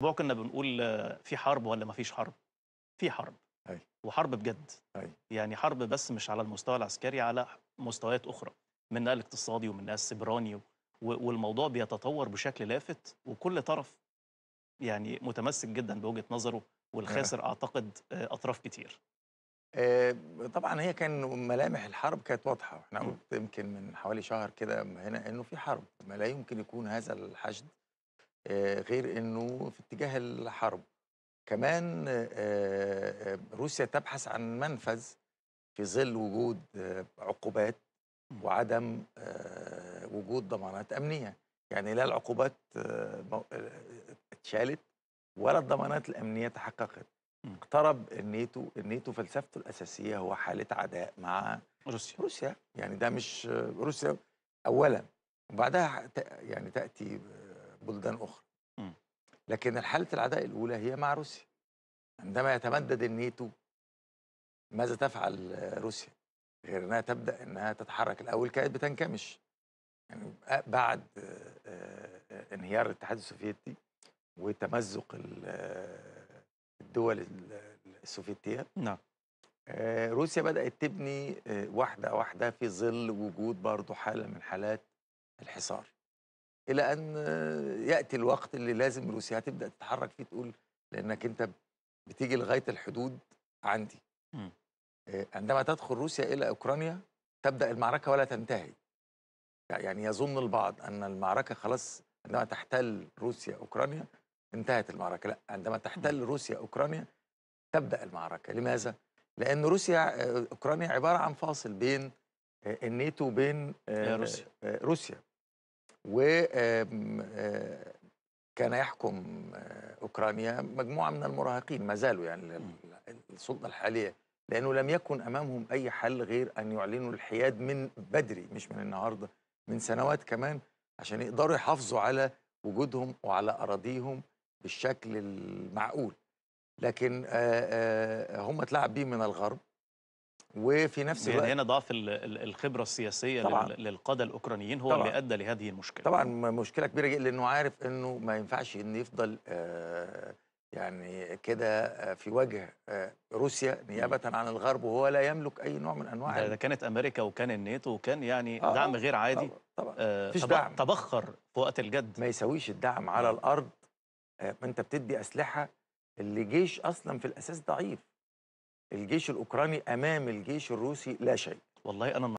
الموضوع كنا بنقول في حرب ولا ما فيش حرب في حرب أي. وحرب بجد أي. يعني حرب بس مش على المستوى العسكري على مستويات اخرى منها الاقتصادي ومنها السبراني والموضوع بيتطور بشكل لافت وكل طرف يعني متمسك جدا بوجهه نظره والخاسر أه. اعتقد آه، اطراف كتير أه طبعا هي كان ملامح الحرب كانت واضحه احنا قلت يمكن من حوالي شهر كده هنا انه في حرب ما لا يمكن يكون هذا الحشد آه، غير انه في اتجاه الحرب كمان آه، آه، روسيا تبحث عن منفذ في ظل وجود عقوبات وعدم وجود ضمانات امنيه يعني لا العقوبات اتشالت ولا الضمانات الامنيه تحققت اقترب النيتو النيتو فلسفته الاساسيه هو حاله عداء مع روسيا روسيا يعني ده مش روسيا اولا وبعدها يعني تاتي بلدان أخرى إمم. لكن حالة العداء الأولى هي مع روسيا عندما يتمدد الناتو ماذا تفعل روسيا غير أنها تبدأ أنها تتحرك الأول كانت بتنكمش يعني بعد انهيار الاتحاد السوفيتي وتمزق الدول السوفيتيه نعم روسيا بدات تبني واحده واحده في ظل وجود برضه حاله من حالات الحصار الى ان ياتي الوقت اللي لازم روسيا هتبدا تتحرك فيه تقول لانك انت بتيجي لغايه الحدود عندي م. آه، عندما تدخل روسيا الى اوكرانيا تبدا المعركه ولا تنتهي يعني يظن البعض ان المعركه خلاص عندما تحتل روسيا اوكرانيا انتهت المعركه لا عندما تحتل روسيا اوكرانيا تبدا المعركه لماذا لان روسيا آه، اوكرانيا عباره عن فاصل بين آه، الناتو وبين روسيا روسيا وكان آه، يحكم آه، أوكرانيا مجموعة من المراهقين ما زالوا يعني السلطة الحالية لأنه لم يكن أمامهم أي حل غير أن يعلنوا الحياد من بدري مش من النهاردة من سنوات كمان عشان يقدروا يحافظوا على وجودهم وعلى أراضيهم بالشكل المعقول لكن آه، هم اتلعب بيه من الغرب وفي نفس يعني الوقت يعني هنا ضعف الخبره السياسيه طبعاً للقاده الاوكرانيين هو طبعاً اللي ادى لهذه المشكله طبعا مشكله كبيره جدا لانه عارف انه ما ينفعش ان يفضل آه، يعني كده آه، في وجه آه، روسيا نيابه عن الغرب وهو لا يملك اي نوع من انواع اذا كانت امريكا وكان الناتو وكان يعني آه دعم غير عادي طبعا, طبعًا. مفيش دعم تبخر في وقت الجد ما يساويش الدعم على الارض انت بتدي اسلحه اللي جيش اصلا في الاساس ضعيف الجيش الاوكراني امام الجيش الروسي لا شيء والله انا